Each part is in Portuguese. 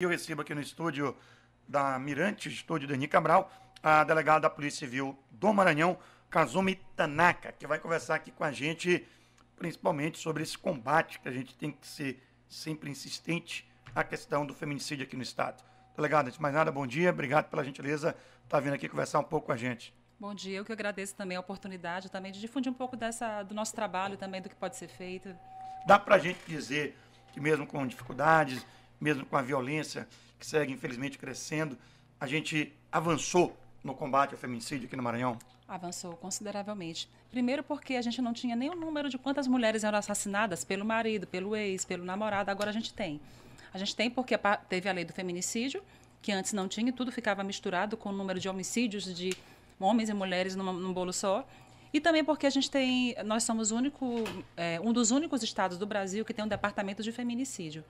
Eu recebo aqui no estúdio da Mirante, estúdio do Henrique Cabral, a delegada da Polícia Civil do Maranhão, Kazumi Tanaka, que vai conversar aqui com a gente, principalmente sobre esse combate que a gente tem que ser sempre insistente à questão do feminicídio aqui no Estado. Delegada, antes de mais nada, bom dia, obrigado pela gentileza estar tá vindo aqui conversar um pouco com a gente. Bom dia, eu que agradeço também a oportunidade também de difundir um pouco dessa, do nosso trabalho também, do que pode ser feito. Dá para a gente dizer que mesmo com dificuldades, mesmo com a violência que segue, infelizmente, crescendo, a gente avançou no combate ao feminicídio aqui no Maranhão? Avançou consideravelmente. Primeiro porque a gente não tinha nenhum número de quantas mulheres eram assassinadas pelo marido, pelo ex, pelo namorado, agora a gente tem. A gente tem porque teve a lei do feminicídio, que antes não tinha, e tudo ficava misturado com o número de homicídios de homens e mulheres num bolo só. E também porque a gente tem, nós somos único, é, um dos únicos estados do Brasil que tem um departamento de feminicídio.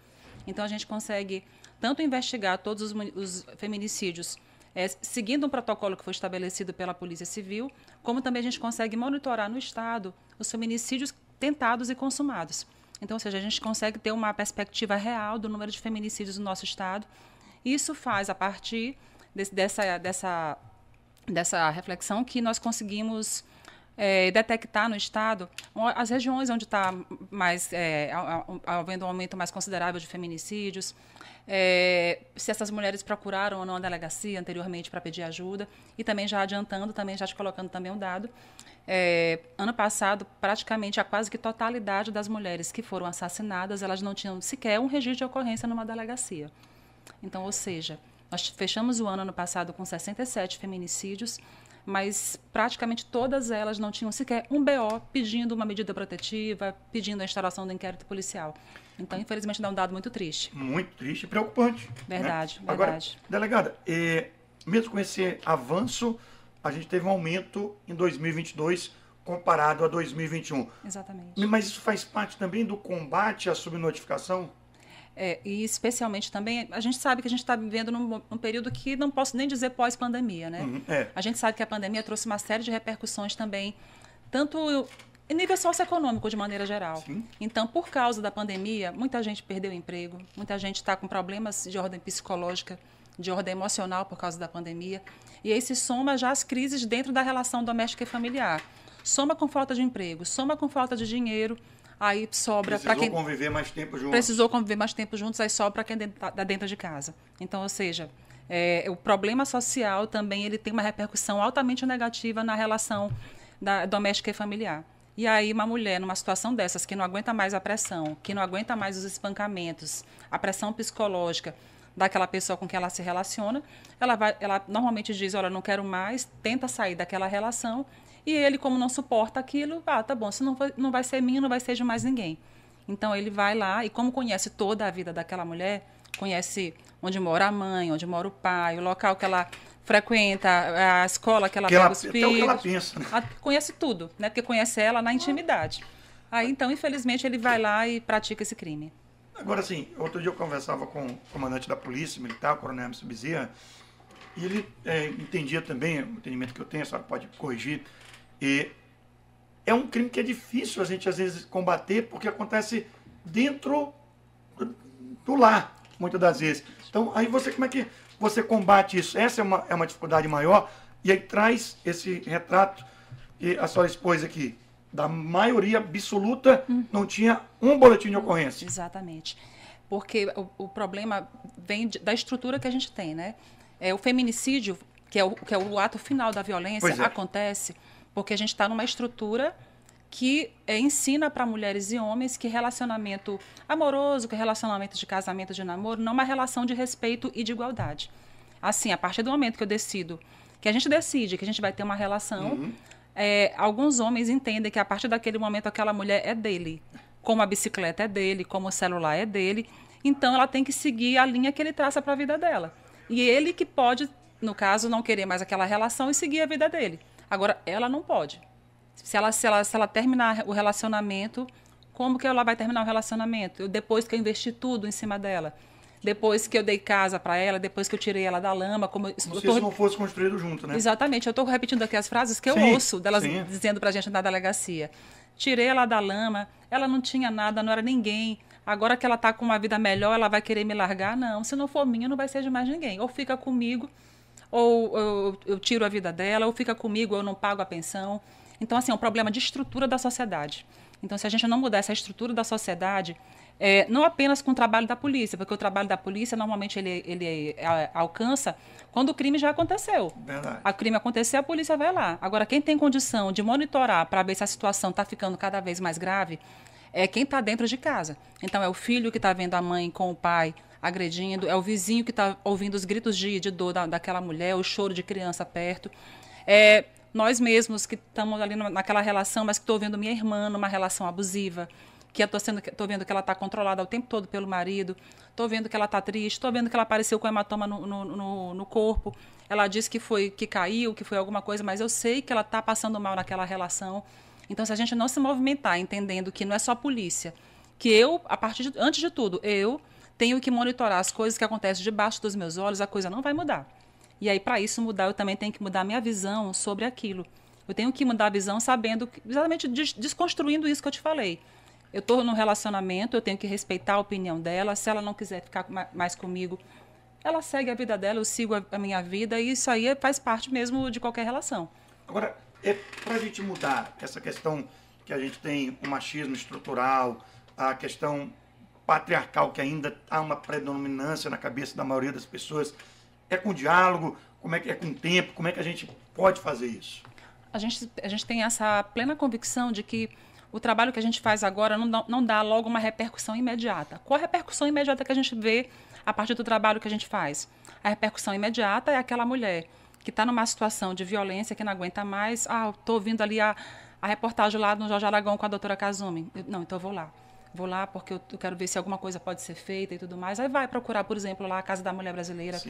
Então a gente consegue tanto investigar todos os, os feminicídios é, seguindo um protocolo que foi estabelecido pela Polícia Civil, como também a gente consegue monitorar no Estado os feminicídios tentados e consumados. Então, ou seja, a gente consegue ter uma perspectiva real do número de feminicídios no nosso Estado. Isso faz, a partir desse, dessa, dessa, dessa reflexão, que nós conseguimos é, detectar no estado as regiões onde está mais é, havendo um aumento mais considerável de feminicídios, é, se essas mulheres procuraram ou não a delegacia anteriormente para pedir ajuda e também já adiantando, também já te colocando também um dado. É, ano passado, praticamente a quase que totalidade das mulheres que foram assassinadas, elas não tinham sequer um registro de ocorrência numa delegacia. Então, ou seja, nós fechamos o ano ano passado com 67 feminicídios mas praticamente todas elas não tinham sequer um BO pedindo uma medida protetiva, pedindo a instalação do inquérito policial. Então, infelizmente, dá um dado muito triste. Muito triste e preocupante. Né? Verdade, né? Agora, verdade. delegada, é, mesmo com esse avanço, a gente teve um aumento em 2022 comparado a 2021. Exatamente. Mas isso faz parte também do combate à subnotificação? É, e especialmente também, a gente sabe que a gente está vivendo num, num, período que não posso nem dizer pós-pandemia, né? Uhum, é. A gente sabe que a pandemia trouxe uma série de repercussões também, tanto em nível socioeconômico de maneira geral. Sim. Então, por causa da pandemia, muita gente perdeu emprego, muita gente está com problemas de ordem psicológica, de ordem emocional por causa da pandemia. E aí se soma já as crises dentro da relação doméstica e familiar. Soma com falta de emprego, soma com falta de dinheiro aí sobra para quem. Precisou conviver mais tempo juntos. Precisou conviver mais tempo juntos, aí sobra quem está dentro de casa. Então, ou seja, é, o problema social também ele tem uma repercussão altamente negativa na relação da, doméstica e familiar. E aí uma mulher numa situação dessas que não aguenta mais a pressão, que não aguenta mais os espancamentos, a pressão psicológica daquela pessoa com que ela se relaciona, ela vai, ela normalmente diz, olha, não quero mais, tenta sair daquela relação e ele, como não suporta aquilo, ah, tá bom, se não, não vai ser minha, não vai ser de mais ninguém. Então ele vai lá e, como conhece toda a vida daquela mulher, conhece onde mora a mãe, onde mora o pai, o local que ela frequenta, a escola que ela que pega ela, os filhos. que ela pensa. Né? conhece tudo, né? Porque conhece ela na intimidade. Aí, então, infelizmente, ele vai lá e pratica esse crime. Agora, sim outro dia eu conversava com o comandante da polícia militar, o coronel Emerson Bezerra, e ele é, entendia também, o entendimento que eu tenho, a senhora pode corrigir, e é um crime que é difícil a gente às vezes combater, porque acontece dentro do lar, muitas das vezes. Então, aí você como é que você combate isso? Essa é uma, é uma dificuldade maior, e aí traz esse retrato que a senhora expôs aqui. Da maioria absoluta, uhum. não tinha um boletim de ocorrência. Exatamente. Porque o, o problema vem de, da estrutura que a gente tem, né? É, o feminicídio, que é o, que é o ato final da violência, é. acontece porque a gente está numa estrutura que é, ensina para mulheres e homens que relacionamento amoroso, que relacionamento de casamento, de namoro, não é uma relação de respeito e de igualdade. Assim, a partir do momento que eu decido, que a gente decide que a gente vai ter uma relação, uhum. é, alguns homens entendem que a partir daquele momento aquela mulher é dele, como a bicicleta é dele, como o celular é dele, então ela tem que seguir a linha que ele traça para a vida dela. E ele que pode, no caso, não querer mais aquela relação e seguir a vida dele. Agora, ela não pode. Se ela, se ela, se ela terminar o relacionamento, como que ela vai terminar o relacionamento? Eu, depois que eu investi tudo em cima dela. Depois que eu dei casa para ela, depois que eu tirei ela da lama, como como eu se isso não fosse construído junto, né? Exatamente. Eu estou repetindo aqui as frases que eu ouço delas sim. dizendo para a gente na delegacia. Tirei ela da lama, ela não tinha nada, não era ninguém. Agora que ela está com uma vida melhor, ela vai querer me largar? Não. Se não for minha, não vai ser de mais ninguém. Ou fica comigo ou, ou eu tiro a vida dela, ou fica comigo, eu não pago a pensão. Então, assim, é um problema de estrutura da sociedade. Então, se a gente não mudar essa estrutura da sociedade, é, não apenas com o trabalho da polícia, porque o trabalho da polícia normalmente ele, ele a, alcança quando o crime já aconteceu. Verdade. O crime aconteceu, a polícia vai lá. Agora, quem tem condição de monitorar para ver se a situação está ficando cada vez mais grave é quem está dentro de casa. Então, é o filho que está vendo a mãe com o pai agredindo, é o vizinho que está ouvindo os gritos de, de dor da, daquela mulher, o choro de criança perto. É nós mesmos que estamos ali naquela relação, mas que estou vendo minha irmã numa relação abusiva, que estou sendo, vendo que ela está controlada o tempo todo pelo marido, estou vendo que ela está triste, estou vendo que ela apareceu com hematoma no, no, no, corpo. Ela disse que foi que caiu, que foi alguma coisa, mas eu sei que ela está passando mal naquela relação. Então, se a gente não se movimentar, entendendo que não é só a polícia, que eu, a partir de, antes de tudo, eu tenho que monitorar as coisas que acontecem debaixo dos meus olhos, a coisa não vai mudar. E aí, para isso mudar, eu também tenho que mudar a minha visão sobre aquilo. Eu tenho que mudar a visão sabendo, exatamente desconstruindo isso que eu te falei. Eu estou num relacionamento, eu tenho que respeitar a opinião dela. Se ela não quiser ficar mais comigo, ela segue a vida dela, eu sigo a, a minha vida. E isso aí faz parte mesmo de qualquer relação. Agora, é para a gente mudar essa questão que a gente tem o machismo estrutural, a questão patriarcal que ainda há uma predominância na cabeça da maioria das pessoas. É com diálogo, como é que é com tempo, como é que a gente pode fazer isso? A gente, a gente tem essa plena convicção de que o trabalho que a gente faz agora não dá, não dá logo uma repercussão imediata. Qual a repercussão imediata que a gente vê a partir do trabalho que a gente faz? A repercussão imediata é aquela mulher que está numa situação de violência, que não aguenta mais. Ah, estou ouvindo ali a, a reportagem lá no Jorge Aragão com a doutora Kazumi. Eu, não, então eu vou lá vou lá porque eu quero ver se alguma coisa pode ser feita e tudo mais. Aí vai procurar, por exemplo, lá a Casa da Mulher Brasileira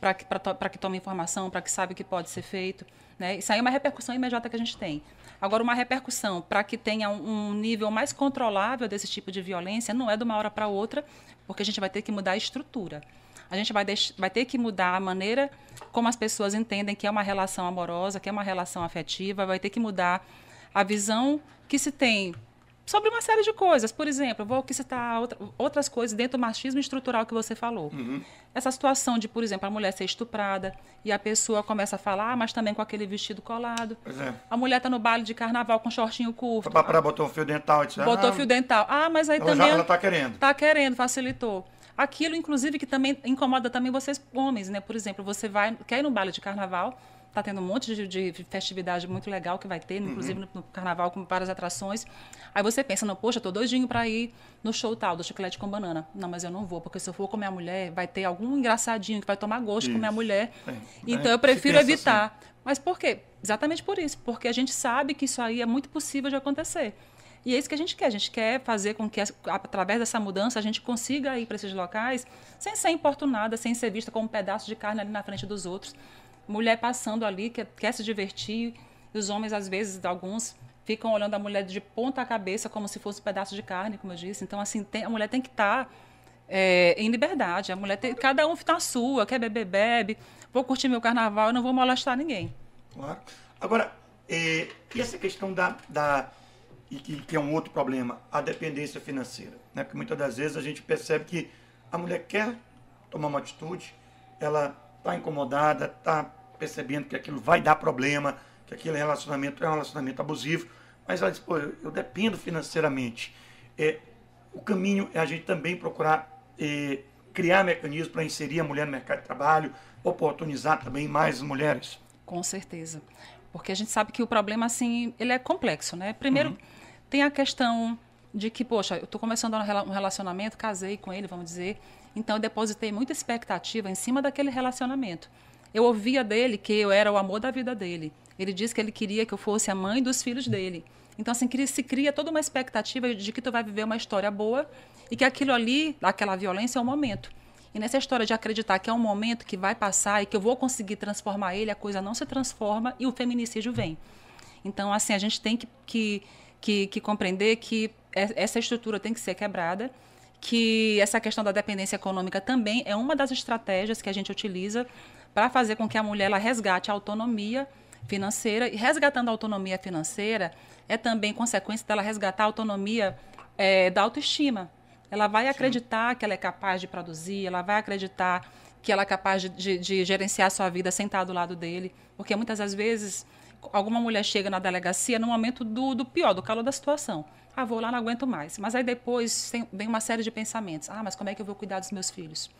para que, que tome informação, para que saiba o que pode ser feito. Né? Isso aí é uma repercussão imediata que a gente tem. Agora, uma repercussão para que tenha um, um nível mais controlável desse tipo de violência não é de uma hora para outra, porque a gente vai ter que mudar a estrutura. A gente vai, vai, ter que mudar a maneira como as pessoas entendem que é uma relação amorosa, que é uma relação afetiva, vai ter que mudar a visão que se tem sobre uma série de coisas. Por exemplo, vou aqui citar outra, outras coisas dentro do machismo estrutural que você falou. Uhum. Essa situação de, por exemplo, a mulher ser estuprada e a pessoa começa a falar, ah, mas também com aquele vestido colado. É. A mulher está no baile de carnaval com shortinho curto. Pra, pra, botou um fio dental. Disse, ah, botou ah, fio dental. Ah, mas aí ela também... Já, é ela está querendo. Está querendo, facilitou. Aquilo, inclusive, que também incomoda também vocês homens, né? Por exemplo, você vai, quer ir no baile de carnaval, está tendo um monte de, de, festividade muito legal que vai ter, uhum. inclusive uhum. no, no, carnaval, com várias atrações. Aí você pensa, não, poxa, tô doidinho para ir no show tal, do chiclete com banana. Não, mas eu não vou, porque se eu for com minha mulher, vai ter algum engraçadinho que vai tomar gosto Isso. com minha mulher. É, então é, eu prefiro evitar. Assim. Mas por quê? Exatamente por isso, porque a gente sabe que isso aí é muito possível de acontecer. E é isso que a gente quer. A gente quer fazer com que, através dessa mudança, a gente consiga ir para esses locais sem ser importunada, sem ser vista como um pedaço de carne ali na frente dos outros mulher passando ali, quer, quer se divertir, e os homens, às vezes, alguns ficam olhando a mulher de ponta cabeça como se fosse um pedaço de carne, como eu disse. Então, assim, tem, a mulher tem que estar tá, é, em liberdade. A mulher tem, cada um está sua, quer beber, bebe. Vou curtir meu carnaval, não vou molestar ninguém. Claro. Agora, é, e essa questão da, da e que, que, é um outro problema, a dependência financeira, né? Porque muitas das vezes a gente percebe que a mulher quer tomar uma atitude, ela está incomodada, está percebendo que aquilo vai dar problema, que aquele relacionamento é um relacionamento abusivo, mas ela diz, pô, eu, eu dependo financeiramente. É, o caminho é a gente também procurar é, criar mecanismos para inserir a mulher no mercado de trabalho, oportunizar também mais mulheres. Com certeza. Porque a gente sabe que o problema, assim, ele é complexo, né? Primeiro, uhum. tem a questão de que, poxa, eu estou começando um relacionamento, casei com ele, vamos dizer, então eu depositei muita expectativa em cima daquele relacionamento. Eu ouvia dele que eu era o amor da vida dele. Ele disse que ele queria que eu fosse a mãe dos filhos dele. Então, assim, se cria toda uma expectativa de que tu vai viver uma história boa e que aquilo ali, aquela violência, é um momento. E nessa história de acreditar que é um momento que vai passar e que eu vou conseguir transformar ele, a coisa não se transforma e o feminicídio vem. Então, assim, a gente tem que, que, que, que compreender que é, essa estrutura tem que ser quebrada que essa questão da dependência econômica também é uma das estratégias que a gente utiliza para fazer com que a mulher ela resgate a autonomia financeira. E resgatando a autonomia financeira é também consequência dela resgatar a autonomia é, da autoestima. Ela vai Sim. acreditar que ela é capaz de produzir, ela vai acreditar que ela é capaz de, de, de gerenciar a sua vida sentada do lado dele, porque muitas das vezes alguma mulher chega na delegacia no momento do, do pior, do calor da situação. Ah, vou lá, não aguento mais. Mas aí depois tem, vem uma série de pensamentos. Ah, mas como é que eu vou cuidar dos meus filhos?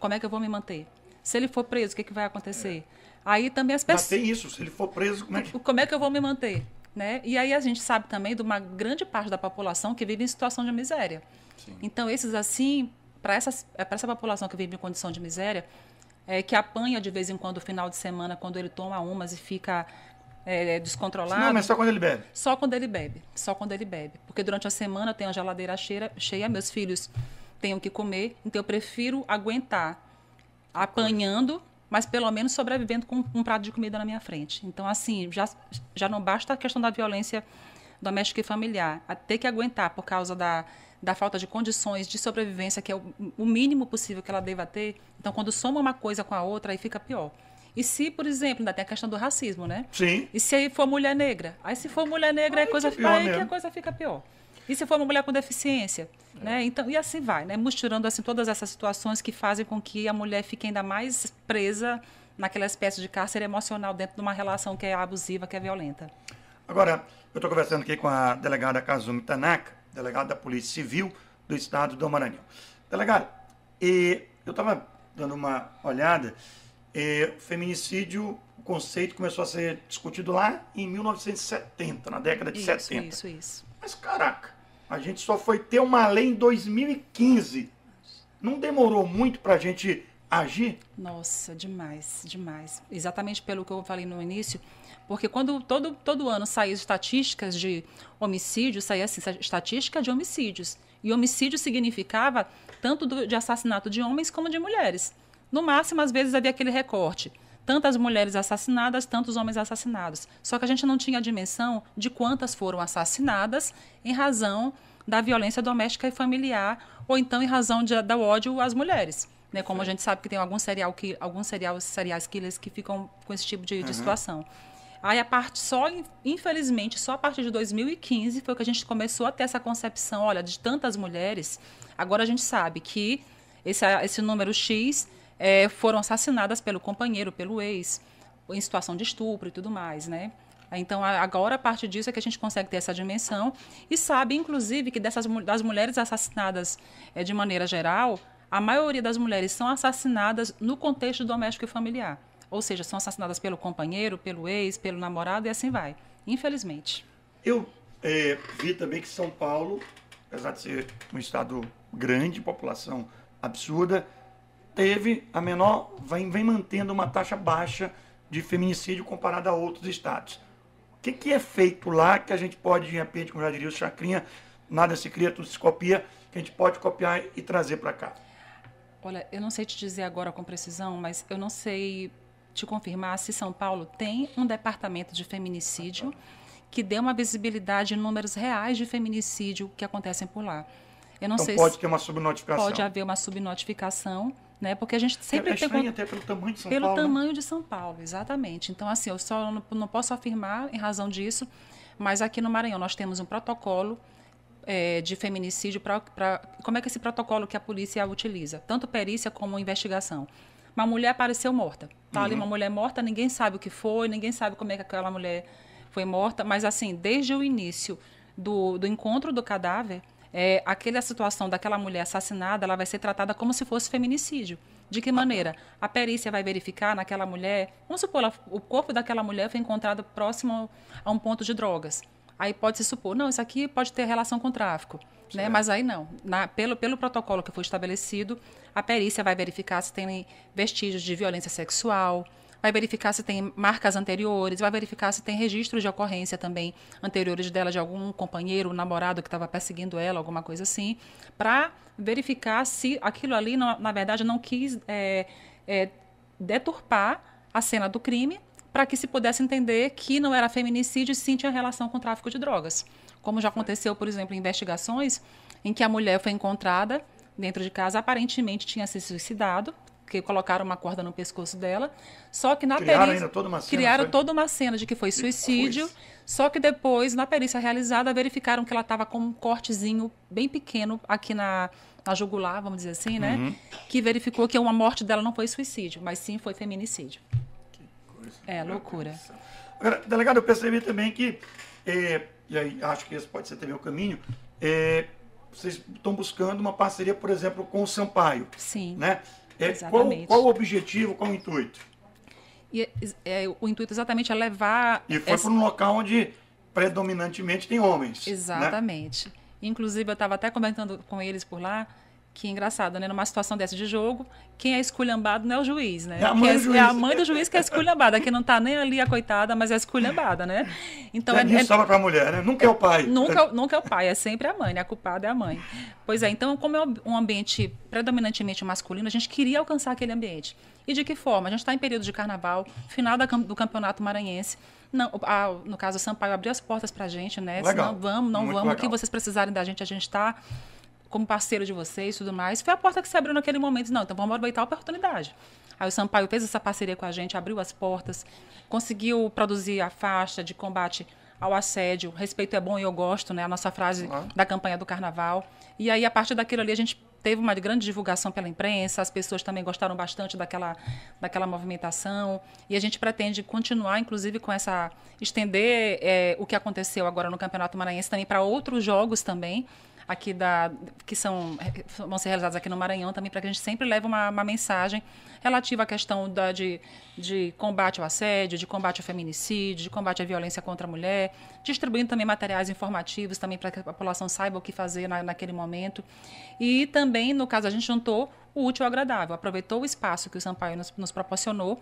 Como é que eu vou me manter? Se ele for preso, o que, que vai acontecer? É. Aí também as pessoas. tem isso, se ele for preso, como é que. Como é que eu vou me manter? Né? E aí a gente sabe também de uma grande parte da população que vive em situação de miséria. Sim. Então, esses assim, para é, essa população que vive em condição de miséria, é, que apanha de vez em quando o final de semana, quando ele toma umas e fica é, é, descontrolado. Não, mas só quando ele bebe. Só quando ele bebe. Só quando ele bebe. Porque durante a semana eu tenho a geladeira cheia, cheia meus filhos o que comer, então eu prefiro aguentar apanhando, mas pelo menos sobrevivendo com um prato de comida na minha frente. Então, assim, já, já não basta a questão da violência doméstica e familiar, a ter que aguentar por causa da, da falta de condições de sobrevivência, que é o, o mínimo possível que ela deva ter. Então, quando soma uma coisa com a outra, aí fica pior. E se, por exemplo, ainda tem a questão do racismo, né? Sim. E se aí for mulher negra? Aí se for mulher negra, é aí, coisa, fica, aí que a coisa fica pior. E se for uma mulher com deficiência? É. Né? Então, e assim vai, né? Misturando assim, todas essas situações que fazem com que a mulher fique ainda mais presa naquela espécie de cárcere emocional dentro de uma relação que é abusiva, que é violenta. Agora, eu estou conversando aqui com a delegada Kazumi Tanaka, delegada da Polícia Civil do Estado do Maranhão. Delegada, e eu estava dando uma olhada é, feminicídio, o conceito começou a ser discutido lá em 1970, na década de isso, 70. Isso, isso. Mas caraca, a gente só foi ter uma lei em 2015. Não demorou muito para a gente agir? Nossa, demais, demais. Exatamente pelo que eu falei no início, porque quando todo, todo ano saíam estatísticas de homicídios, saía assim, estatística de homicídios. E homicídio significava tanto do, de assassinato de homens como de mulheres. No máximo, às vezes, havia aquele recorte. Tantas mulheres assassinadas, tantos homens assassinados. Só que a gente não tinha a dimensão de quantas foram assassinadas em razão da violência doméstica e familiar, ou então em razão de, do ódio às mulheres. Né? Como Sim. a gente sabe que tem alguns serial, que, alguns serial, serial killers que ficam com esse tipo de, uhum. de situação. Aí a parte só, infelizmente, só a partir de 2015 foi que a gente começou a ter essa concepção, olha, de tantas mulheres, agora a gente sabe que esse, esse número X é, foram assassinadas pelo companheiro, pelo ex, em situação de estupro e tudo mais, né? Então, agora, a parte disso é que a gente consegue ter essa dimensão e sabe, inclusive, que dessas das mulheres assassinadas é, de maneira geral, a maioria das mulheres são assassinadas no contexto doméstico e familiar. Ou seja, são assassinadas pelo companheiro, pelo ex, pelo namorado e assim vai, infelizmente. Eu é, vi também que São Paulo, apesar de ser um estado grande, população absurda, teve a menor, vem, vem mantendo uma taxa baixa de feminicídio comparada a outros estados. O que, que é feito lá que a gente pode, de repente, como já diria o Chacrinha, nada se cria, tudo se copia, que a gente pode copiar e trazer para cá? Olha, eu não sei te dizer agora com precisão, mas eu não sei te confirmar se São Paulo tem um departamento de feminicídio que dê uma visibilidade em números reais de feminicídio que acontecem por lá. Eu não então sei pode se ter uma subnotificação. Pode haver uma subnotificação né? Porque a gente é, sempre é, é tem até pelo tamanho de São pelo Paulo. Pelo né? tamanho de São Paulo, exatamente. Então assim, eu só não, não, posso afirmar em razão disso, mas aqui no Maranhão nós temos um protocolo é, de feminicídio para como é que esse protocolo que a polícia utiliza, tanto perícia como investigação. Uma mulher apareceu morta. Tá uhum. ali uma mulher morta, ninguém sabe o que foi, ninguém sabe como é que aquela mulher foi morta, mas assim, desde o início do, do encontro do cadáver, é, aquela situação daquela mulher assassinada, ela vai ser tratada como se fosse feminicídio. De que maneira? A perícia vai verificar naquela mulher, vamos supor, o corpo daquela mulher foi encontrado próximo a um ponto de drogas. Aí pode se supor, não, isso aqui pode ter relação com tráfico. Né? Mas aí não. Na, pelo, pelo protocolo que foi estabelecido, a perícia vai verificar se tem vestígios de violência sexual, vai verificar se tem marcas anteriores, vai verificar se tem registros de ocorrência também anteriores dela, de algum companheiro, namorado que estava perseguindo ela, alguma coisa assim, para verificar se aquilo ali, não, na verdade, não quis é, é, deturpar a cena do crime para que se pudesse entender que não era feminicídio e sim tinha relação com o tráfico de drogas. Como já aconteceu, por exemplo, em investigações em que a mulher foi encontrada dentro de casa, aparentemente tinha se suicidado, porque colocaram uma corda no pescoço dela. Só que na criaram perícia. toda uma cena, criaram foi? toda uma cena de que foi suicídio. só que depois, na perícia realizada, verificaram que ela estava com um cortezinho bem pequeno aqui na, na jugular, vamos dizer assim, né? Uhum. Que verificou que uma morte dela não foi suicídio, mas sim foi feminicídio. Que coisa. É, loucura. Agora, delegado, eu percebi também que. É, e aí acho que esse pode ser também o caminho, é, vocês estão buscando uma parceria, por exemplo, com o Sampaio. Sim. Né? É, qual, qual o objetivo, qual o intuito? E, é, é o intuito é exatamente é levar. E foi essa... para um local onde predominantemente tem homens. Né? Exatamente. Né? Inclusive, eu estava até comentando com eles por lá que engraçado, né? Numa situação dessa de jogo, quem é esculhambado não é o juiz, né? É a mãe, é, do, juiz. É a mãe do juiz que é esculhambada, que não tá nem ali a coitada, mas é esculhambada, né? Então é, é sobra para a mulher, né? Nunca é, o pai. Nunca, nunca é o pai, é sempre a mãe, né? A culpada é a mãe. Pois é, então como é um ambiente predominantemente masculino, a gente queria alcançar aquele ambiente. E de que forma? A gente está em período de carnaval, final da, do campeonato maranhense. Não, a, no caso, o Sampaio abriu as portas para a gente, né? Legal. não vamos, não Muito vamos, legal. o que vocês precisarem da gente, a gente está como parceiro de vocês e tudo mais. Foi a porta que se abriu naquele momento. Não, então vamos aproveitar a oportunidade. Aí o Sampaio fez essa parceria com a gente, abriu as portas, conseguiu produzir a faixa de combate ao assédio. Respeito é bom e eu gosto, né? A nossa frase da campanha do carnaval. E aí, a partir daquilo ali, a gente teve uma grande divulgação pela imprensa, as pessoas também gostaram bastante daquela, daquela movimentação. E a gente pretende continuar, inclusive, com essa. estender é, o que aconteceu agora no Campeonato Maranhense também para outros jogos também aqui da que são vão ser realizadas aqui no Maranhão também para que a gente sempre leve uma, uma mensagem relativa à questão da, de, de combate ao assédio, de combate ao feminicídio, de combate à violência contra a mulher, distribuindo também materiais informativos também para que a população saiba o que fazer na, naquele momento e também no caso a gente juntou o útil ao agradável, aproveitou o espaço que o Sampaio nos, nos proporcionou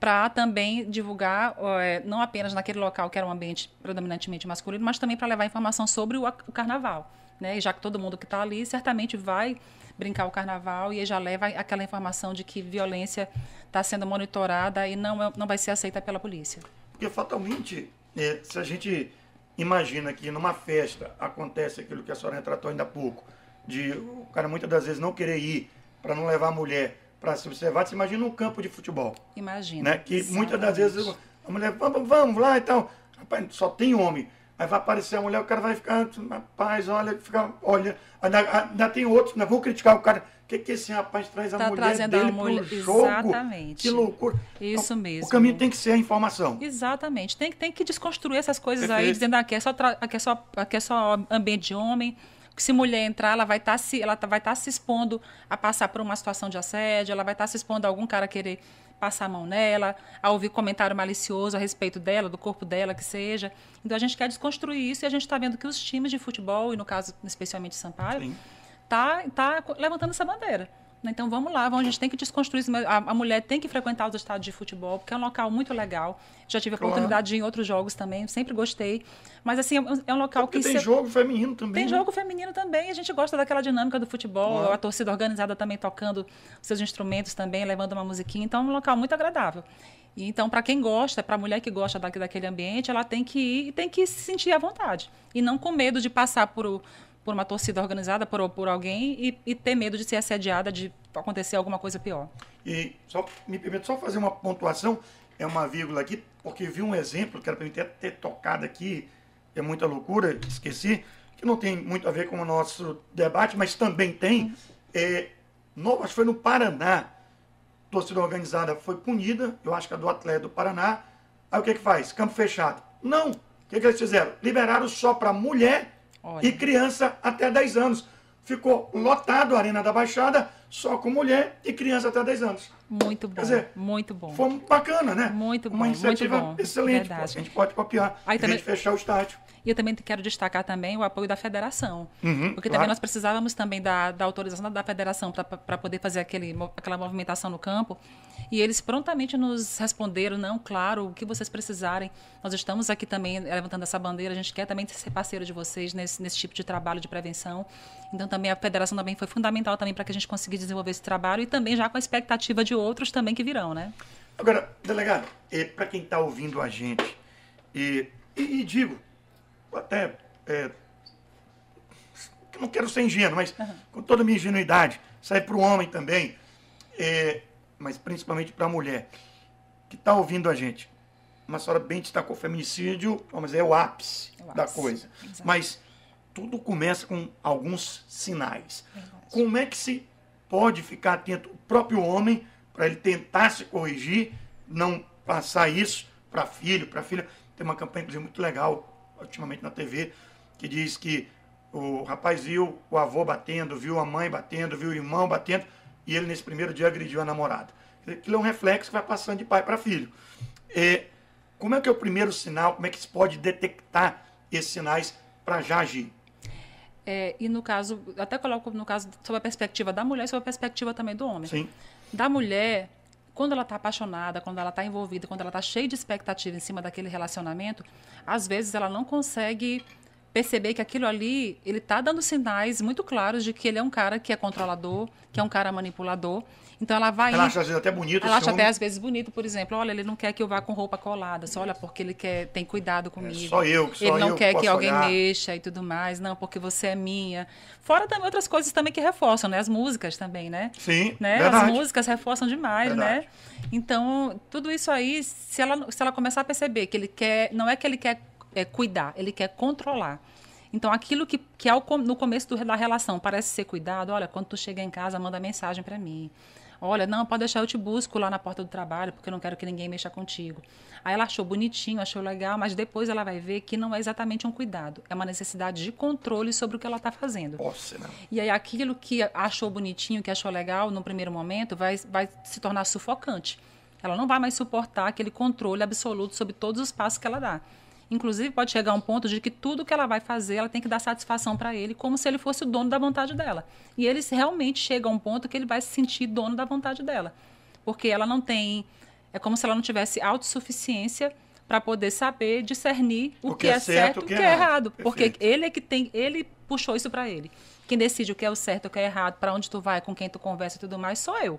para também divulgar, é, não apenas naquele local que era um ambiente predominantemente masculino, mas também para levar informação sobre o carnaval né? E já que todo mundo que está ali certamente vai brincar o carnaval e já leva aquela informação de que violência está sendo monitorada e não, é, não vai ser aceita pela polícia. Porque fatalmente, é, se a gente imagina que numa festa acontece aquilo que a senhora retratou ainda há pouco, de o cara muitas das vezes não querer ir para não levar a mulher para se observar, você imagina um campo de futebol. Imagina. Né? Que exatamente. muitas das vezes a mulher, vamos, vamos lá e então, tal. Rapaz, só tem homem. Aí vai aparecer a mulher, o cara vai ficar, rapaz, olha, fica, olha. Ainda, ainda tem outros, ainda vou criticar o cara. O que, que esse rapaz traz tá a mulher dele mulher, pro jogo? Exatamente. Que loucura. Isso então, mesmo. O caminho tem que ser a informação. Exatamente. Tem, tem que desconstruir essas coisas Perfeito. aí, dizendo ah, aqui, é só aqui, é só, aqui é só ambiente de homem. se mulher entrar, ela vai estar tá se, ela vai tá se expondo a passar por uma situação de assédio, ela vai estar tá se expondo a algum cara querer passar a mão nela, a ouvir comentário malicioso a respeito dela, do corpo dela, que seja. Então a gente quer desconstruir isso e a gente está vendo que os times de futebol, e no caso especialmente Sampaio, está tá levantando essa bandeira. Né? Então vamos lá, vamos, a gente tem que desconstruir isso. A, a, mulher tem que frequentar os estados de futebol, porque é um local muito legal. Já tive a claro. oportunidade de ir em outros jogos também, sempre gostei. Mas assim, é um é local que. Tem se... jogo feminino também. Tem né? jogo feminino também. A gente gosta daquela dinâmica do futebol, claro. a torcida organizada também tocando seus instrumentos também, levando uma musiquinha. Então é um local muito agradável. Então, para quem gosta, para a mulher que gosta daquele ambiente, ela tem que ir e tem que se sentir à vontade. E não com medo de passar por, por uma torcida organizada, por, por alguém, e, e, ter medo de ser assediada, de acontecer alguma coisa pior. E só, me permite só fazer uma pontuação, é uma vírgula aqui, porque vi um exemplo, que para eu ter, ter tocado aqui, é muita loucura, esqueci, que não tem muito a ver com o nosso debate, mas também tem. É, no, acho que foi no Paraná, torcida organizada foi punida, eu acho que a do atleta do Paraná. Aí o que é que faz? Campo fechado. Não! O que, é que eles fizeram? Liberaram só para mulher Olha. E criança até 10 anos. Ficou lotado a Arena da Baixada, só com mulher e criança até 10 anos. Muito bom. Quer dizer, muito bom. Foi bacana, né? Muito bom. Uma iniciativa excelente. Verdade. A gente pode copiar. Aí também... fechar o estádio. E eu também quero destacar também o apoio da federação. Uhum, porque também claro. nós precisávamos também da, da autorização da federação para poder fazer aquele, aquela movimentação no campo. E eles prontamente nos responderam, não, claro, o que vocês precisarem. Nós estamos aqui também levantando essa bandeira, a gente quer também ser parceiro de vocês nesse, nesse tipo de trabalho de prevenção. Então também a federação também foi fundamental também para que a gente conseguisse desenvolver esse trabalho e também já com a expectativa de outros também que virão, né? Agora, delegado, eh, para quem está ouvindo a gente, eh, e, e digo, até. É, não quero ser ingênuo, mas uhum. com toda a minha ingenuidade, sai para o homem também, é, mas principalmente para a mulher que está ouvindo a gente. Uma senhora bem destacou feminicídio, mas é o ápice, o ápice da coisa. Mas tudo começa com alguns sinais. Verdade. Como é que se pode ficar atento o próprio homem para ele tentar se corrigir, não passar isso para filho, para filha? Tem uma campanha, inclusive, muito legal ultimamente na TV, que diz que o rapaz viu o avô batendo, viu a mãe batendo, viu o irmão batendo, e ele nesse primeiro dia agrediu a namorada. Aquilo é um reflexo que vai passando de pai para filho. E é, como é que é o primeiro sinal? Como é que se pode detectar esses sinais para já agir? É, e no caso, até coloco no caso, sob a perspectiva da mulher, sob a perspectiva também do homem. Sim. Da mulher, quando ela está apaixonada, quando ela está envolvida, quando ela está cheia de expectativa em cima daquele relacionamento, às vezes ela não consegue perceber que aquilo ali, ele está dando sinais muito claros de que ele é um cara que é controlador, que é um cara manipulador então ela vai. Ela acha às vezes até bonito. Ela acha homem. até às vezes bonito, por exemplo. Olha, ele não quer que eu vá com roupa colada. Só olha porque ele quer tem cuidado é, comigo. É só eu que só Ele não eu quer que, que alguém olhar. mexa e tudo mais. Não, porque você é minha. Fora também outras coisas também que reforçam, né? As músicas também, né? Sim. Né? As músicas reforçam demais, né? verdade. né? Então tudo isso aí, se ela se ela começar a perceber que ele quer, não é que ele quer é, cuidar, ele quer controlar. Então, aquilo que, que é o no começo do, da relação parece ser cuidado, olha, quando tu chegar em casa, manda mensagem para mim. Olha, não, pode deixar, eu te busco lá na porta do trabalho, porque eu não quero que ninguém mexa contigo. Aí ela achou bonitinho, achou legal, mas depois ela vai ver que não é exatamente um cuidado, é uma necessidade de controle sobre o que ela está fazendo. Nossa, né? E aí aquilo que achou bonitinho, que achou legal no primeiro momento, vai, vai se tornar sufocante. Ela não vai mais suportar aquele controle absoluto sobre todos os passos que ela dá. Inclusive, pode chegar a um ponto de que tudo que ela vai fazer, ela tem que dar satisfação para ele, como se ele fosse o dono da vontade dela. E ele realmente chega a um ponto que ele vai se sentir dono da vontade dela. Porque ela não tem. É como se ela não tivesse autossuficiência para poder saber discernir o, o que, que, é, é certo e o que é, errado. errado porque ele é que tem. Ele puxou isso para ele. Quem decide o que é o certo, o que é errado, para onde tu vai, com quem tu conversa e tudo mais, sou eu.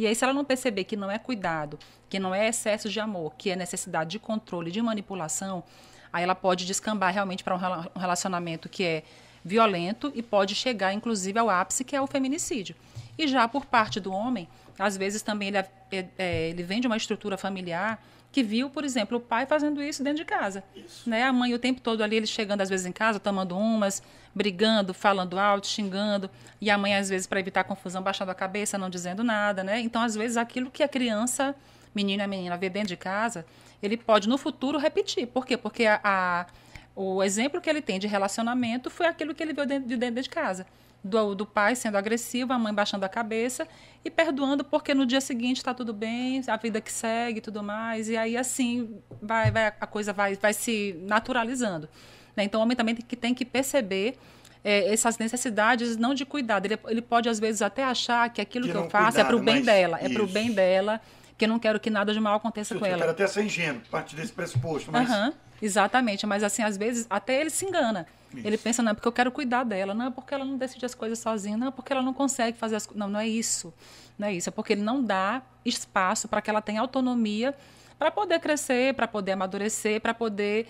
E aí, se ela não perceber que não é cuidado, que não é excesso de amor, que é necessidade de controle, de manipulação, aí ela pode descambar realmente para um relacionamento que é violento e pode chegar, inclusive, ao ápice, que é o feminicídio. E já por parte do homem, às vezes também ele, é, é, ele vem de uma estrutura familiar que viu, por exemplo, o pai fazendo isso dentro de casa. Isso. Né? A mãe o tempo todo ali, ele chegando às vezes em casa, tomando umas, brigando, falando alto, xingando, e a mãe, às vezes, para evitar confusão, baixando a cabeça, não dizendo nada, né? Então, às vezes, aquilo que a criança, menino e menina, vê dentro de casa, ele pode, no futuro, repetir. Por quê? Porque a, a o exemplo que ele tem de relacionamento foi aquilo que ele viu dentro, dentro de casa. Do, do, pai sendo agressivo, a mãe baixando a cabeça e perdoando porque no dia seguinte está tudo bem, a vida que segue e tudo mais. E aí, assim, vai, vai, a coisa vai, vai se naturalizando. Né? Então, o homem também tem que, tem que perceber é, essas necessidades não de cuidado. Ele, ele, pode, às vezes, até achar que aquilo que, eu faço cuidado, é para o bem dela, é isso. é para o bem dela, que eu não quero que nada de mal aconteça eu com ela. Eu quero até ser ingênuo, parte desse pressuposto, mas... Uhum, exatamente, mas assim, às vezes, até ele se engana. Isso. Ele pensa, não, é porque eu quero cuidar dela, não, é porque ela não decide as coisas sozinha, não, é porque ela não consegue fazer as coisas. Não, não é isso. Não é isso, é porque ele não dá espaço para que ela tenha autonomia para poder crescer, para poder amadurecer, para poder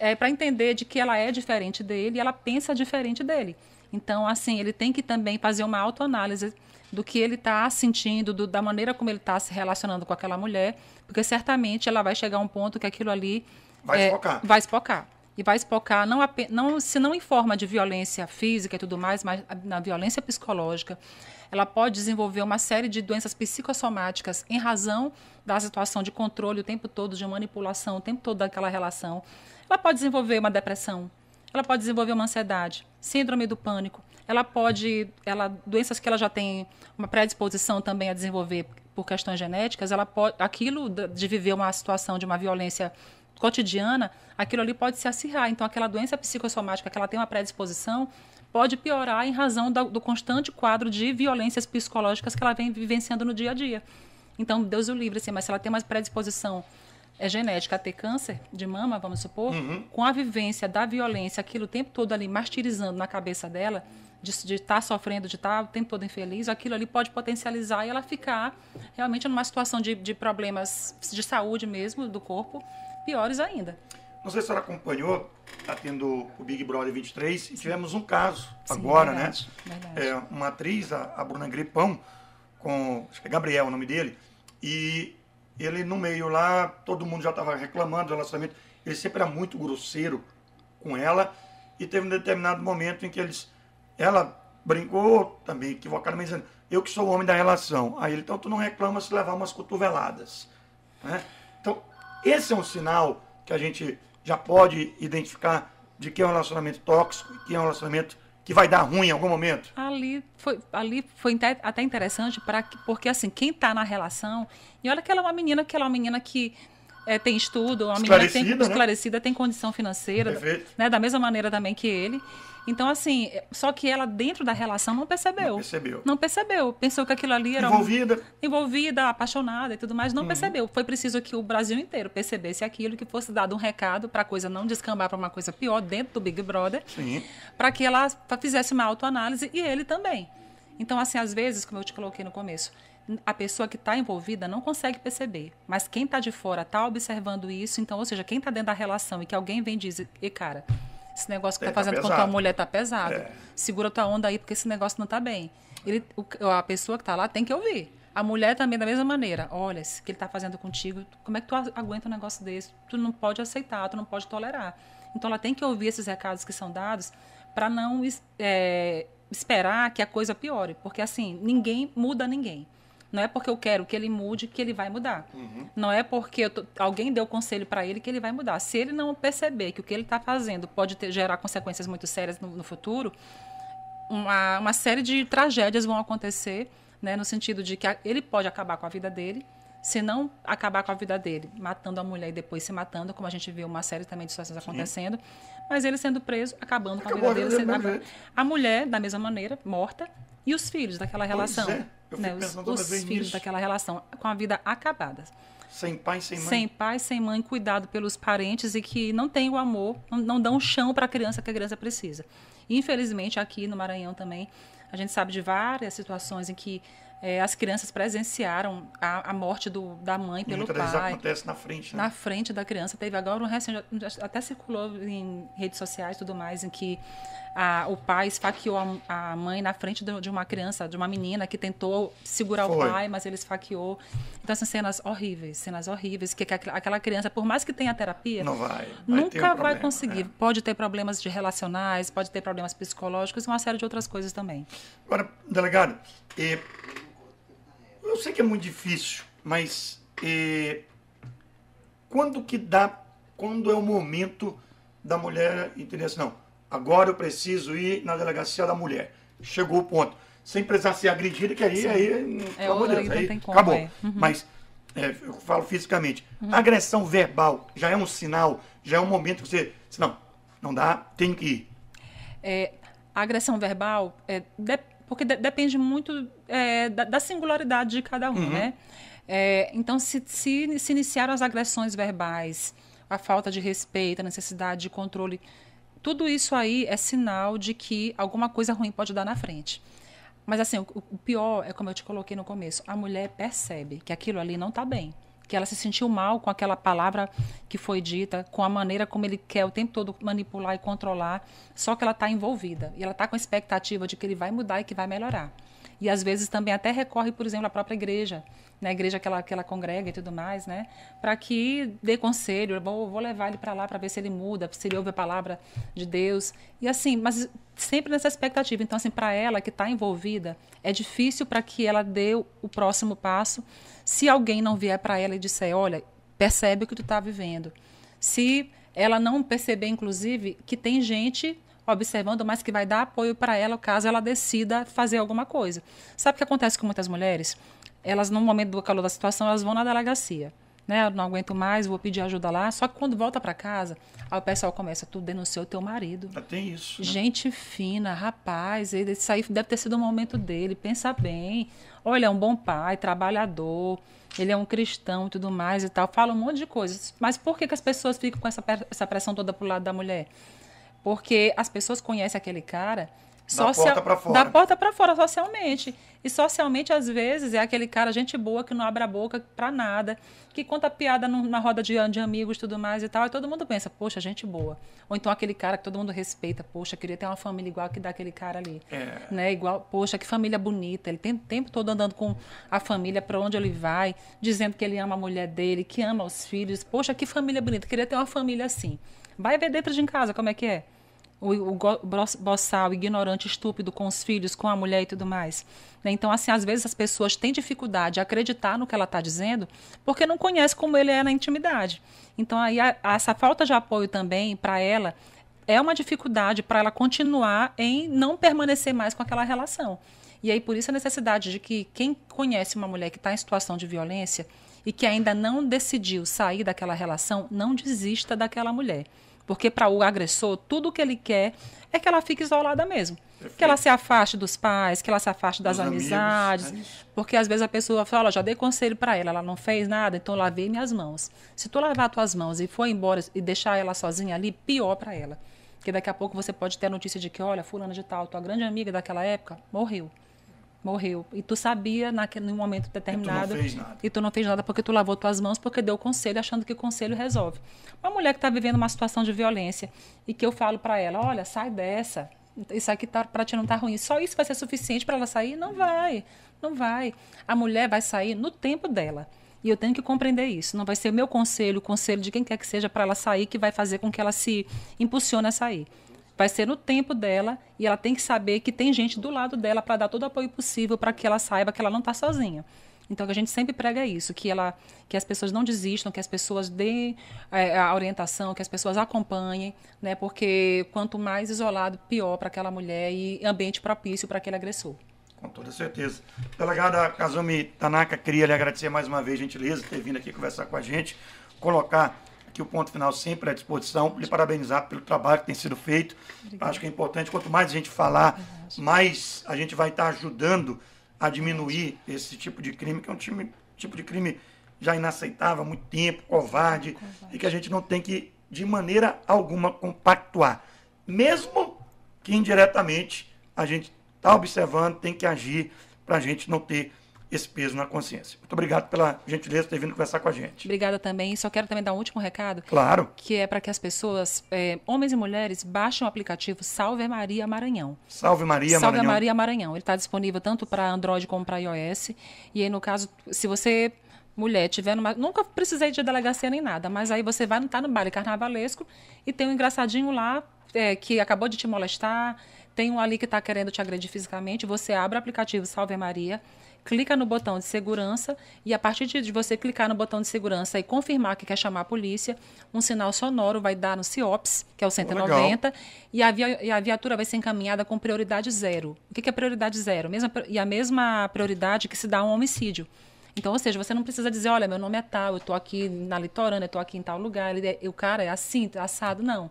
é, para entender de que ela é diferente dele e ela pensa diferente dele. Então, assim, ele tem que também fazer uma autoanálise do que ele está sentindo, do, da maneira como ele está se relacionando com aquela mulher, porque certamente ela vai chegar a um ponto que aquilo ali vai é, espocar. Vai espocar. E vai espocar, não, não, se não em forma de violência física e tudo mais, mas na violência psicológica. Ela pode desenvolver uma série de doenças psicossomáticas em razão da situação de controle o tempo todo, de manipulação o tempo todo daquela relação. Ela pode desenvolver uma depressão, ela pode desenvolver uma ansiedade, síndrome do pânico, ela pode, ela, doenças que ela já tem uma predisposição também a desenvolver por questões genéticas, ela pode, aquilo de viver uma situação de uma violência cotidiana, aquilo ali pode se acirrar. Então, aquela doença psicossomática que ela tem uma predisposição pode piorar em razão do, do constante quadro de violências psicológicas que ela vem vivenciando no dia a dia. Então, Deus o livre, assim, mas se ela tem uma predisposição é genética. A ter câncer de mama, vamos supor, uhum. com a vivência da violência, aquilo o tempo todo ali martirizando na cabeça dela, de estar tá sofrendo, de estar tá o tempo todo infeliz, aquilo ali pode potencializar e ela ficar realmente numa situação de, de problemas de saúde mesmo do corpo piores ainda. Não sei se a senhora acompanhou, está tendo o Big Brother 23, e tivemos um caso Sim, agora, né? verdade, né? Verdade. É, uma atriz, a, a Bruna Gripão, com acho que é Gabriel o nome dele, e ele no meio lá, todo mundo já estava reclamando do relacionamento, ele sempre era muito grosseiro com ela, e teve um determinado momento em que eles, ela brincou também, mas dizendo, eu que sou o homem da relação. Aí ele, então tu não reclama se levar umas cotoveladas. Né? Então, esse é um sinal que a gente já pode identificar de que é um relacionamento tóxico e que é um relacionamento que vai dar ruim em algum momento? Ali foi, ali foi até interessante para porque assim quem está na relação e olha que ela é uma menina que ela é uma menina que é, tem estudo, a menina tem né? esclarecida, tem condição financeira, Perfeito. né? Da mesma maneira também que ele. Então, assim, é, só que ela dentro da relação não percebeu. Não percebeu. Não percebeu. Pensou que aquilo ali era. Envolvida. Um, envolvida, apaixonada e tudo mais. Não uhum. percebeu. Foi preciso que o Brasil inteiro percebesse aquilo, que fosse dado um recado para a coisa não descambar para uma coisa pior dentro do Big Brother. Sim. Para que ela fizesse uma autoanálise e ele também. Então, assim, às vezes, como eu te coloquei no começo, a pessoa que está envolvida não consegue perceber. Mas quem está de fora está observando isso, então, ou seja, quem está dentro da relação e que alguém vem e diz, e cara, esse negócio que é, tá fazendo tá com a tua mulher tá pesado. É. Segura tua onda aí, porque esse negócio não tá bem. Ele, o, a pessoa que está lá tem que ouvir. A mulher também da mesma maneira. Olha, o que ele tá fazendo contigo, como é que tu aguenta um negócio desse? Tu não pode aceitar, tu não pode tolerar. Então ela tem que ouvir esses recados que são dados para não é, esperar que a coisa piore. Porque assim, ninguém muda ninguém. Não é porque eu quero que ele mude que ele vai mudar. Uhum. Não é porque tô, alguém deu conselho para ele que ele vai mudar. Se ele não perceber que o que ele está fazendo pode ter, gerar consequências muito sérias no, no futuro, uma, uma série de tragédias vão acontecer, né, no sentido de que a, ele pode acabar com a vida dele se não acabar com a vida dele, matando a mulher e depois se matando, como a gente viu uma série também de situações Sim. acontecendo, mas ele sendo preso, acabando Acabou com a vida dele. Sendo... A mulher, da mesma maneira, morta, e os filhos daquela pois relação. É. Eu né? os, os filhos nisso. daquela relação, com a vida acabada. Sem pai, sem mãe. Sem pai, sem mãe, cuidado pelos parentes e que não tem o amor, não, não dão chão para a criança que a criança precisa. Infelizmente, aqui no Maranhão também, a gente sabe de várias situações em que é, as crianças presenciaram a, a morte do, da mãe pelo Muitas pai. Vezes acontece na frente. Né? Na frente da criança. Teve agora um recente, até circulou em redes sociais e tudo mais, em que a, o pai esfaqueou a, a mãe na frente de, de uma criança, de uma menina que tentou segurar Foi. o pai, mas ele esfaqueou. Então, são assim, cenas horríveis, cenas horríveis, que, que aquela criança, por mais que tenha terapia, vai, vai nunca um vai problema, conseguir. É. Pode ter problemas de relacionais, pode ter problemas psicológicos, uma série de outras coisas também. Agora, delegado, e eu sei que é muito difícil, mas é, quando que dá, quando é o momento da mulher entender assim, não, agora eu preciso ir na delegacia da mulher. Chegou o ponto. Sem precisar ser agredida, que aí, aí, é, pelo amor aí como, acabou. É. Uhum. Mas é, eu falo fisicamente, uhum. agressão verbal já é um sinal, já é um momento que você, se assim, não, não dá, tem que ir. É, agressão verbal, é, porque de depende muito é, da, da, singularidade de cada um, uhum. né? É, então, se, se, se iniciaram as agressões verbais, a falta de respeito, a necessidade de controle, tudo isso aí é sinal de que alguma coisa ruim pode dar na frente. Mas assim, o, o pior é como eu te coloquei no começo, a mulher percebe que aquilo ali não está bem que ela se sentiu mal com aquela palavra que foi dita, com a maneira como ele quer o tempo todo manipular e controlar, só que ela está envolvida e ela está com a expectativa de que ele vai mudar e que vai melhorar. E às vezes também até recorre, por exemplo, à própria igreja, na né? igreja que ela, que ela congrega e tudo mais, né? Para que dê conselho, vou, vou levar ele para lá para ver se ele muda, se ele ouve a palavra de Deus. E assim, mas sempre nessa expectativa. Então, assim, para ela que está envolvida, é difícil para que ela dê o próximo passo se alguém não vier para ela e disser, olha, percebe o que tu está vivendo. Se ela não perceber, inclusive, que tem gente observando, mas que vai dar apoio para ela caso ela decida fazer alguma coisa. Sabe o que acontece com muitas mulheres? Elas, no momento do calor da situação, elas vão na delegacia né? Eu não aguento mais, vou pedir ajuda lá. Só que quando volta para casa, aí o pessoal começa, tu denunciou teu marido. Ah, tem isso. Né? Gente fina, rapaz, ele, isso aí deve ter sido o momento dele, pensa bem. Olha, é um bom pai, trabalhador, ele é um cristão e tudo mais e tal. Fala um monte de coisas. Mas por que, que as pessoas ficam com essa, essa pressão toda pro lado da mulher? Porque as pessoas conhecem aquele cara da social, porta para fora. Da porta para fora socialmente. E socialmente, às vezes, é aquele cara, gente boa, que não abre a boca pra nada, que conta piada numa roda de, de amigos e tudo mais e tal. E todo mundo pensa, poxa, gente boa. Ou então aquele cara que todo mundo respeita, poxa, queria ter uma família igual que daquele cara ali. É. Né? Igual, poxa, que família bonita. Ele tem o tempo todo andando com a família para onde ele vai, dizendo que ele ama a mulher dele, que ama os filhos. Poxa, que família bonita. Queria ter uma família assim. Vai ver dentro de casa como é que é o, o boçal, ignorante, estúpido com os filhos, com a mulher e tudo mais. Né? Então, assim, às vezes as pessoas têm dificuldade de acreditar no que ela está dizendo porque não conhece como ele é na intimidade. Então, aí a, a, essa falta de apoio também para ela é uma dificuldade para ela continuar em não permanecer mais com aquela relação. E aí, por isso, a necessidade de que quem conhece uma mulher que está em situação de violência e que ainda não decidiu sair daquela relação, não desista daquela mulher. Porque para o agressor, tudo que ele quer é que ela fique isolada mesmo. Perfeito. É que ela se afaste dos pais, que ela se afaste das amizades. Amigos, é porque às vezes a pessoa fala, já dei conselho para ela, ela não fez nada, então lavei minhas mãos. Se tu lavar tuas mãos e for embora e deixar ela sozinha ali, pior para ela. Porque daqui a pouco você pode ter a notícia de que, olha, fulana de tal, tua grande amiga daquela época, morreu morreu. E tu sabia naquele num momento determinado. E tu não fez nada. E tu não fez nada porque tu lavou tuas mãos, porque deu conselho, achando que o conselho resolve. Uma mulher que está vivendo uma situação de violência e que eu falo para ela, olha, sai dessa. Isso aqui tá, para ti não tá ruim. Só isso vai ser suficiente para ela sair? Não vai. Não vai. A mulher vai sair no tempo dela. E eu tenho que compreender isso. Não vai ser meu conselho, o conselho de quem quer que seja para ela sair que vai fazer com que ela se impulsione a sair vai ser no tempo dela e ela tem que saber que tem gente do lado dela para dar todo o apoio possível para que ela saiba que ela não está sozinha. Então a gente sempre prega isso, que ela, que as pessoas não desistam, que as pessoas deem é, a orientação, que as pessoas acompanhem, né? Porque quanto mais isolado, pior para aquela mulher e ambiente propício para aquele agressor. Com toda certeza. Delegada Kazumi Tanaka, queria lhe agradecer mais uma vez, gentileza, ter vindo aqui conversar com a gente, colocar que o ponto final sempre é à disposição. Lhe parabenizar pelo trabalho que tem sido feito. Obrigada. Acho que é importante, quanto mais a gente falar, mais a gente vai estar ajudando a diminuir esse tipo de crime, que é um time, tipo de crime já inaceitável há muito tempo, covarde, covarde, e que a gente não tem que, de maneira alguma, compactuar. Mesmo que indiretamente a gente está observando, tem que agir para a gente não ter esse peso na consciência. Muito obrigado pela gentileza de ter vindo conversar com a gente. Obrigada também. Só quero também dar um último recado. Claro. Que é para que as pessoas, é, homens e mulheres, baixem o aplicativo Salve Maria Maranhão. Salve Maria Maranhão. Salve Maria Maranhão. Ele está disponível tanto para Android como para iOS. E aí, no caso, se você mulher tiver numa... Nunca precisei de delegacia nem nada, mas aí você vai estar tá no baile carnavalesco e tem um engraçadinho lá é, que acabou de te molestar tem um ali que está querendo te agredir fisicamente, você abre o aplicativo Salve Maria, clica no botão de segurança e a partir de você clicar no botão de segurança e confirmar que quer chamar a polícia, um sinal sonoro vai dar no CIOPS, que é o 190, oh, e, a via, e a viatura vai ser encaminhada com prioridade zero. O que, que é prioridade zero? Mesma, e a mesma prioridade que se dá a um homicídio. Então, ou seja, você não precisa dizer, olha, meu nome é tal, eu estou aqui na litorânea, eu estou aqui em tal lugar, ele, é, o cara é assim, assado, não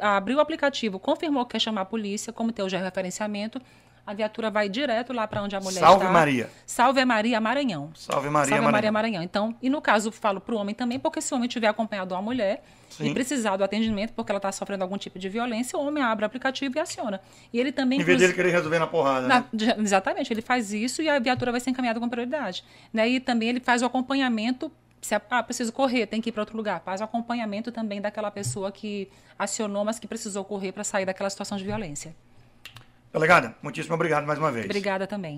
abriu o aplicativo, confirmou que quer chamar a polícia, como teu já referenciamento, a viatura vai direto lá para onde a mulher Salve está. Salve Maria. Salve Maria Maranhão. Salve Maria Salve Maranhão. Maria Maranhão. Então, e no caso, falo para o homem também, porque se o homem tiver acompanhado uma mulher Sim. e precisar do atendimento porque ela está sofrendo algum tipo de violência, o homem abre o aplicativo e aciona. E ele também... Em vez dele querer resolver na porrada, né? na, né? Exatamente. Ele faz isso e a viatura vai ser encaminhada com prioridade. Né? E também ele faz o acompanhamento se, ah, preciso correr, tem que ir para outro lugar. Faz o acompanhamento também daquela pessoa que acionou, mas que precisou correr para sair daquela situação de violência. Delegada, muitíssimo obrigado mais uma vez. Obrigada também.